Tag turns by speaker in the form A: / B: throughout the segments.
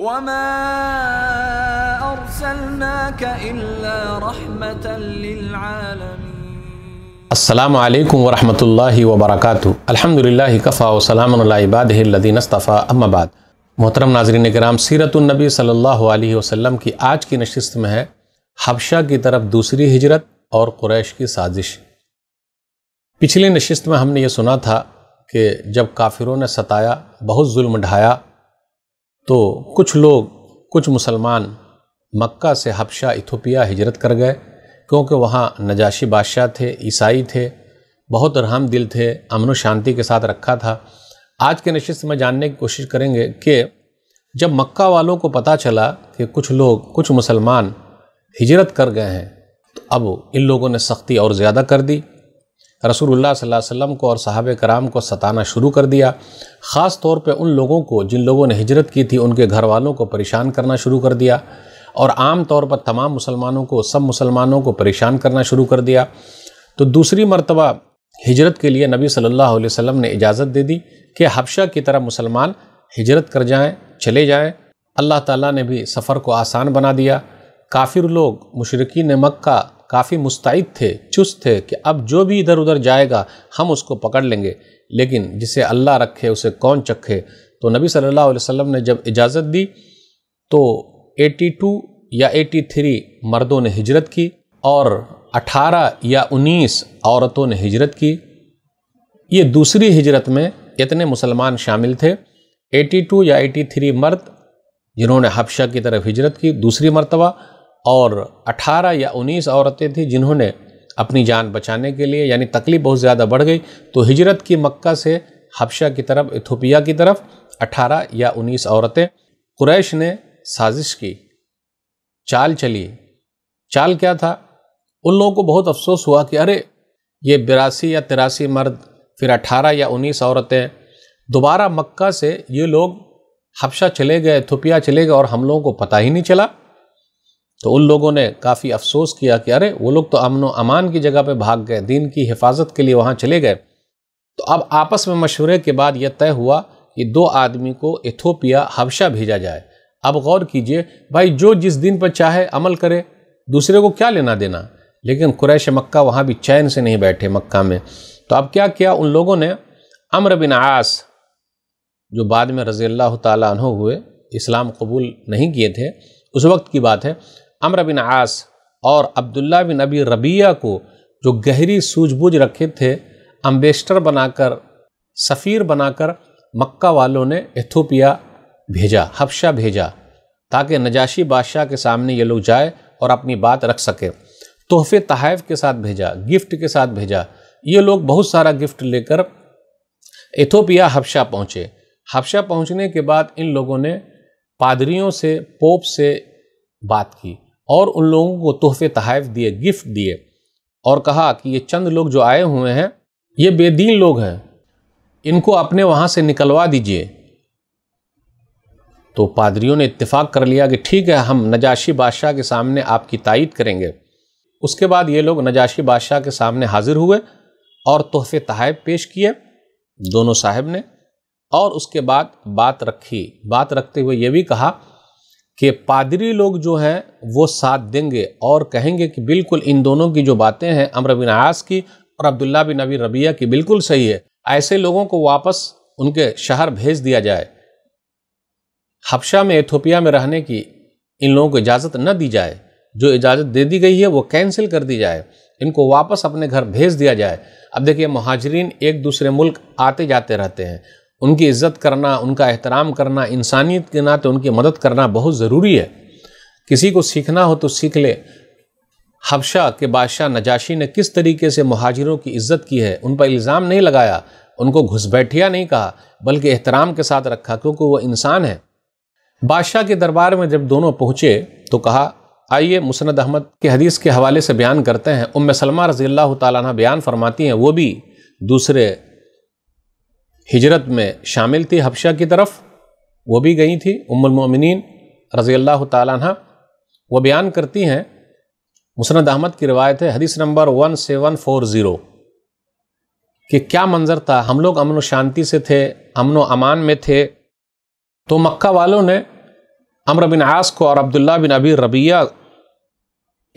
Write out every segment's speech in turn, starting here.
A: असलकम أرسلناك वबरक अलहमदिल्ला कफ़ा वसलम عليكم ورحمة मोहतरम कराम सीरतुलनबी सल्ला वसम की आज की नशस्त में है हबशा की तरफ दूसरी हिजरत और क्रैश की साजिश पिछली नशस्त में हमने ये सुना था कि जब काफिरों ने सताया बहुत जुल्म ढाया तो कुछ लोग कुछ मुसलमान मक्का से हबशा इथोपिया हिजरत कर गए क्योंकि वहाँ नजाशी बादशाह थे ईसाई थे बहुत रहम दिल थे अमन शांति के साथ रखा था आज के नशस्त में जानने की कोशिश करेंगे कि जब मक्का वालों को पता चला कि कुछ लोग कुछ मुसलमान हिजरत कर गए हैं तो अब इन लोगों ने सख्ती और ज़्यादा कर दी रसूलुल्लाह सल्लल्लाहु अलैहि वसल्लम को और साहब कराम को सताना शुरू कर दिया ख़ास तौर पे उन लोगों को जिन लोगों ने हिजरत की थी उनके घर वालों को परेशान करना शुरू कर दिया और आम तौर पर तमाम मुसलमानों को सब मुसलमानों को परेशान करना शुरू कर दिया तो दूसरी मरतबा हिजरत के लिए नबी सल्ला वसम ने इजाज़त दे दी कि हबशा की तरह मुसलमान हिजरत कर जाएँ चले जाएँ अल्लाह ताली ने भी सफ़र को आसान बना दिया काफिर लोग मशरकिन मक्का काफ़ी मुस्तैद थे चुस्त थे कि अब जो भी इधर उधर जाएगा हम उसको पकड़ लेंगे लेकिन जिसे अल्लाह रखे उसे कौन चखे तो नबी सल्लल्लाहु अलैहि वसल्लम ने जब इजाज़त दी तो 82 या 83 मर्दों ने हिजरत की और 18 या 19 औरतों ने हिजरत की ये दूसरी हिजरत में इतने मुसलमान शामिल थे 82 या 83 मर्द जिन्होंने हबशा की तरफ हिजरत की दूसरी मरतबा और 18 या 19 औरतें थीं जिन्होंने अपनी जान बचाने के लिए यानी तकलीफ़ बहुत ज़्यादा बढ़ गई तो हिजरत की मक्का से हबशा की तरफ इथोपिया की तरफ 18 या 19 औरतें कुरैश ने साजिश की चाल चली चाल क्या था उन लोगों को बहुत अफसोस हुआ कि अरे ये बिरासी या तिरासी मर्द फिर अठारह या उन्नीस औरतें दोबारा मक्का से ये लोग हबशा चले गए थुपिया चले गए और हम लोगों को पता ही नहीं चला तो उन लोगों ने काफ़ी अफसोस किया कि अरे वो लोग तो अमन अमान की जगह पे भाग गए दीन की हिफाजत के लिए वहाँ चले गए तो अब आपस में मशवरे के बाद यह तय हुआ कि दो आदमी को इथोपिया हबशा भेजा जाए अब गौर कीजिए भाई जो जिस दिन पर चाहे अमल करे दूसरे को क्या लेना देना लेकिन कुरैश मक्का वहाँ भी चैन से नहीं बैठे मक्का में तो अब क्या किया उन लोगों ने अम्र बिन आस जो बाद में रज़ी अल्लाह तु हुए इस्लाम कबूल नहीं किए थे उस वक्त की बात है अमर बिन आस और अब्दुल्ला बिन अबी रबिया को जो गहरी सूझबूझ रखे थे अम्बेस्टर बनाकर सफ़ीर बनाकर मक्का वालों ने एथोपिया भेजा हफ्शा भेजा ताकि नजाशी बादशाह के सामने ये लोग जाए और अपनी बात रख सके तोहफे तहफ़ के साथ भेजा गिफ्ट के साथ भेजा ये लोग बहुत सारा गिफ्ट लेकर एथोपिया हफ्शा पहुँचे हफ्शा पहुँचने के बाद इन लोगों ने पादरियों से पोप से बात की और उन लोगों को तोहफे तहफ़ दिए गिफ्ट दिए और कहा कि ये चंद लोग जो आए हुए हैं ये बेदीन लोग हैं इनको अपने वहाँ से निकलवा दीजिए तो पादरियों ने इत्तेफाक कर लिया कि ठीक है हम नजाशी बादशाह के सामने आपकी तायद करेंगे उसके बाद ये लोग नजाशी बादशाह के सामने हाजिर हुए और तोहफे तहफ़ पेश किए दोनों साहब ने और उसके बाद बात रखी बात रखते हुए ये भी कहा कि पादरी लोग जो हैं वो साथ देंगे और कहेंगे कि बिल्कुल इन दोनों की जो बातें हैं अमर बिन आयास की और अब्दुल्ला बिन अबी रबिया की बिल्कुल सही है ऐसे लोगों को वापस उनके शहर भेज दिया जाए हफ्शा में एथोपिया में रहने की इन लोगों को इजाज़त न दी जाए जो इजाज़त दे दी गई है वो कैंसिल कर दी जाए इनको वापस अपने घर भेज दिया जाए अब देखिए महाजरीन एक दूसरे मुल्क आते जाते रहते हैं उनकी इज्जत करना उनका एहतराम करना इंसानियत के नाते उनकी मदद करना बहुत ज़रूरी है किसी को सीखना हो तो सीख ले हबशा के बादशाह नजाशी ने किस तरीके से महाजिरों की इज्जत की है उन पर इल्ज़ाम नहीं लगाया उनको घुसबैठिया नहीं कहा बल्कि एहतराम के साथ रखा क्योंकि वह इंसान है बादशाह के दरबार में जब दोनों पहुँचे तो कहा आइए मुसनद अहमद के हदीस के हवाले से बयान करते हैं उम सलमा रज़ी अल्लाह फरमाती हैं वो भी दूसरे हिजरत में शामिल थी हबशा की तरफ वो भी गई थी उम्मिन रज़ी अल्लाह तह वह बयान करती हैं मुसनद अहमद की रिवायत है हदीस number one seven four zero कि क्या मंज़र था हम लोग अमन शांति से थे अमन अमान में थे तो मक्का वालों ने अमर बिन आस को और Abdullah bin Abi Rabia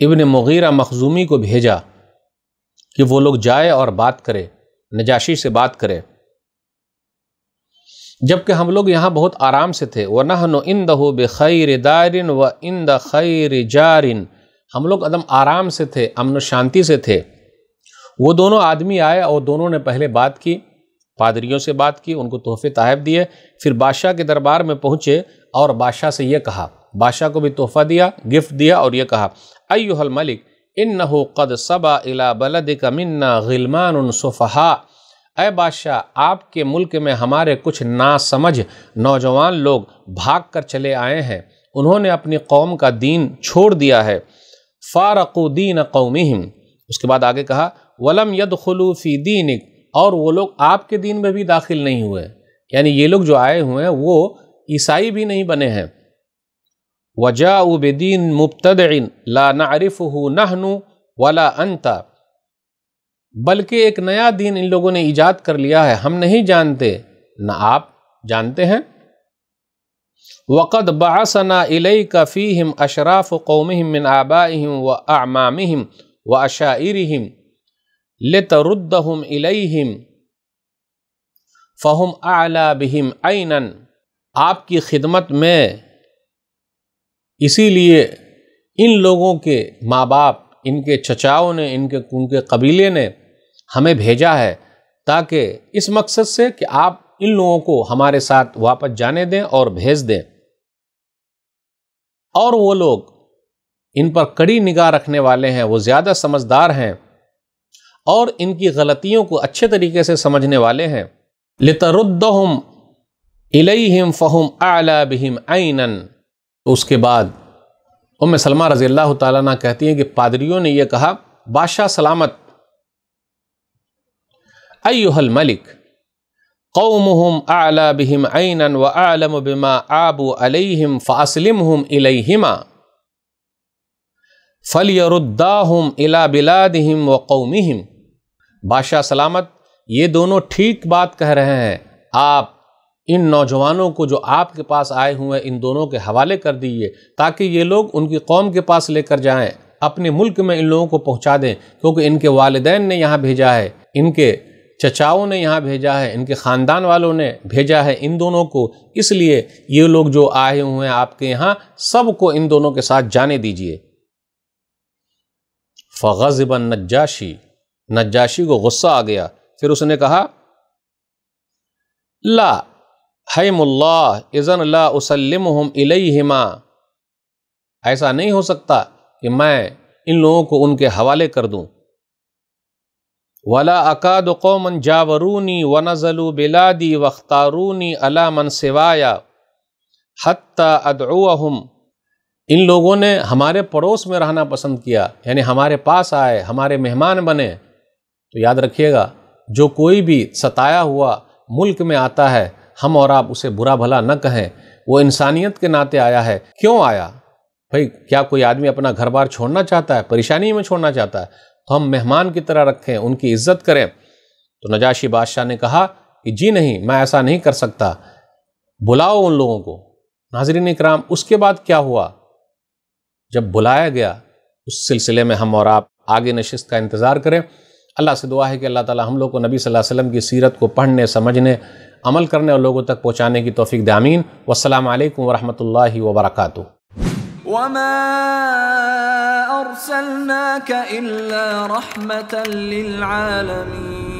A: ibn Mughira Makhzumi को भेजा कि वो लोग जाए और बात करें नजाशी से बात करें जबकि हम लोग यहाँ बहुत आराम से थे वनहन इन दहो खैर दारिन व इन द खैर जारिन हम लोग एकदम आराम से थे अमन शांति से थे वो दोनों आदमी आए और दोनों ने पहले बात की पादरियों से बात की उनको तोहफे ताहब दिए फिर बादशाह के दरबार में पहुँचे और बादशाह से ये कहा बादशाह को भी तोहफ़ा दिया गिफ्ट दिया और ये कहा अयुहल मलिक इन नहो कद सबा इला बलद कमिन्ना गिलमान सफ़हा अय बादशाह आपके मुल्क में हमारे कुछ नासमझ नौजवान लोग भाग कर चले आए हैं उन्होंने अपनी कौम का दीन छोड़ दिया है फ़ारकू दीन कौमिम उसके बाद आगे कहा वलम यद खलूफ़ी दीनिक और वो लोग आपके दीन में भी दाखिल नहीं हुए यानी ये लोग जो आए हुए हैं वो ईसाई भी नहीं बने हैं वजा बेदीन मुबतदिन ला नारिफ़ नहनु वला अनता बल्कि एक नया दीन इन लोगों ने ईजाद कर लिया है हम नहीं जानते ना आप जानते हैं वक़द बासना इलई कफ़ीम अशराफ़ कौम मिन आबाम व आमाम व अशाइरहम लतरुद्दहम इलईम फ़हम आला बहम आइनन आपकी खिदमत में इसीलिए इन लोगों के माँ बाप इनके चचाओं ने इनके उनके कबीले ने हमें भेजा है ताकि इस मकसद से कि आप इन लोगों को हमारे साथ वापस जाने दें और भेज दें और वो लोग इन पर कड़ी निगाह रखने वाले हैं वो ज़्यादा समझदार हैं और इनकी गलतियों को अच्छे तरीके से समझने वाले हैं लतरुद्दहम इलेम फ़हम आला बिहिम आइनन उसके बाद उम सलमा रज़ी अल्लाह तहती हैं कि पादरीों ने यह कहा बादशाह सलामत अयुहल मलिक कौमहम आला बिहिम ऐन व आलम बिमा आबू अलहिम फ़ासलिम हम इलहिमा फ़लियरुद्दा हम इला बिलादिम व कौमिहिम बादशाह सलामत ये दोनों ठीक बात कह रहे हैं आप इन नौजवानों को जो आपके पास आए हुए हैं इन दोनों के हवाले कर दीजिए ताकि ये लोग उनकी कौम के पास लेकर जाएं अपने मुल्क में इन लोगों को पहुंचा दें क्योंकि इनके वालदेन ने यहाँ भेजा है इनके चचाओं ने यहाँ भेजा है इनके ख़ानदान वालों ने भेजा है इन दोनों को इसलिए ये लोग जो आए हुए हैं आपके यहाँ सबको इन दोनों के साथ जाने दीजिए फ़गज़ब नज्जाशी नज्जाशी को गुस्सा आ गया फिर उसने कहा ला है मुल्ला इज़न ला उसलम हम हिमा ऐसा नहीं हो सकता कि मैं इन लोगों को उनके हवाले कर दूं वला अकाद कौमन जावरूनी व नज़लू बिलादी वख्तारूनी अलामन मन सिवाया हती अदम इन लोगों ने हमारे पड़ोस में रहना पसंद किया यानी हमारे पास आए हमारे मेहमान बने तो याद रखिएगा जो कोई भी सताया हुआ मुल्क में आता है हम और आप उसे बुरा भला न कहें वो इंसानियत के नाते आया है क्यों आया भाई क्या कोई आदमी अपना घर बार छोड़ना चाहता है परेशानी में छोड़ना चाहता है तो हम मेहमान की तरह रखें उनकी इज्जत करें तो नजाशी बादशाह ने कहा कि जी नहीं मैं ऐसा नहीं कर सकता बुलाओ उन लोगों को नाजरीन कराम उसके बाद क्या हुआ जब बुलाया गया उस सिलसिले में हम और आप आगे नशस्त का इंतज़ार करें अल्लाह से दुआ है कि अल्लाह ताला हम लोग को नबी सल्लल्लाहु अलैहि वसल्लम की सीरत को पढ़ने समझने अमल करने और लोगों तक पहुँचाने की तोफ़ी दामीन वालकम वरहमल वर्का وما أرسلناك إلا رحمة للعالمين